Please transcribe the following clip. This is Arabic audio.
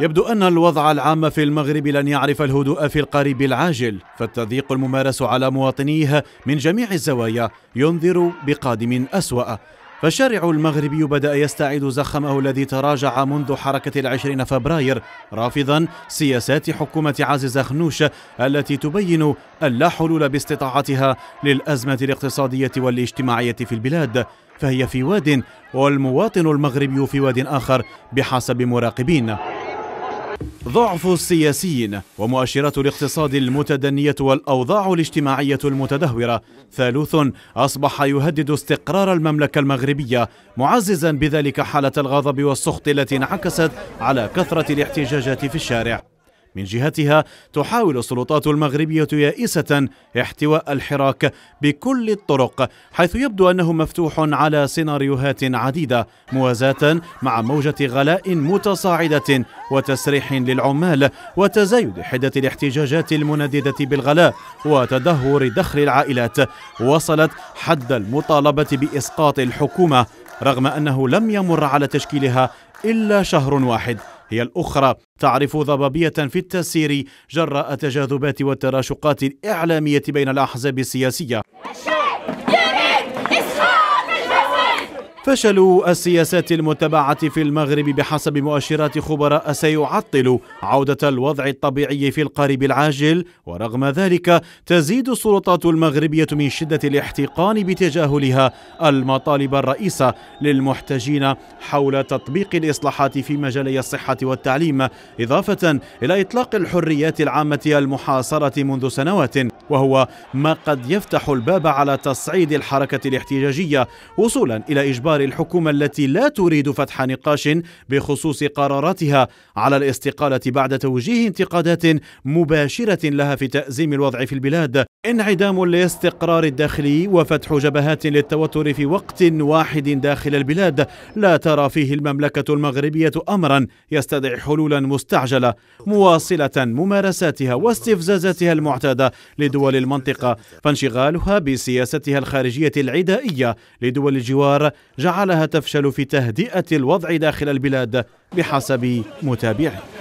يبدو أن الوضع العام في المغرب لن يعرف الهدوء في القريب العاجل فالتضييق الممارس على مواطنيه من جميع الزوايا ينذر بقادم أسوأ فالشارع المغربي بدأ يستعيد زخمه الذي تراجع منذ حركة العشرين فبراير رافضا سياسات حكومة عزيز خنوش التي تبين أن لا حلول باستطاعتها للأزمة الاقتصادية والاجتماعية في البلاد فهي في واد والمواطن المغربي في واد آخر بحسب مراقبين ضعف السياسيين ومؤشرات الاقتصاد المتدنية والأوضاع الاجتماعية المتدهورة ثالوث أصبح يهدد استقرار المملكة المغربية معززا بذلك حالة الغضب والسخط التي انعكست على كثرة الاحتجاجات في الشارع من جهتها تحاول السلطات المغربية يائسة احتواء الحراك بكل الطرق حيث يبدو أنه مفتوح على سيناريوهات عديدة موازاة مع موجة غلاء متصاعدة وتسريح للعمال وتزايد حدة الاحتجاجات المنددة بالغلاء وتدهور دخل العائلات وصلت حد المطالبة بإسقاط الحكومة رغم أنه لم يمر على تشكيلها إلا شهر واحد هي الأخرى تعرف ضبابية في التسيير جراء تجاذبات والتراشقات الإعلامية بين الأحزاب السياسية فشل السياسات المتبعة في المغرب بحسب مؤشرات خبراء سيعطل عودة الوضع الطبيعي في القريب العاجل ورغم ذلك تزيد السلطات المغربية من شدة الاحتقان بتجاهلها المطالب الرئيسة للمحتجين حول تطبيق الإصلاحات في مجالي الصحة والتعليم إضافة إلى إطلاق الحريات العامة المحاصرة منذ سنوات وهو ما قد يفتح الباب على تصعيد الحركة الاحتجاجية وصولا إلى إجبار الحكومة التي لا تريد فتح نقاش بخصوص قراراتها على الاستقالة بعد توجيه انتقادات مباشرة لها في تأزيم الوضع في البلاد انعدام لاستقرار الداخلي وفتح جبهات للتوتر في وقت واحد داخل البلاد لا ترى فيه المملكة المغربية أمرا يستدعي حلولا مستعجلة مواصلة ممارساتها واستفزازاتها المعتادة دول المنطقة فانشغالها بسياستها الخارجية العدائية لدول الجوار جعلها تفشل في تهدئة الوضع داخل البلاد بحسب متابعين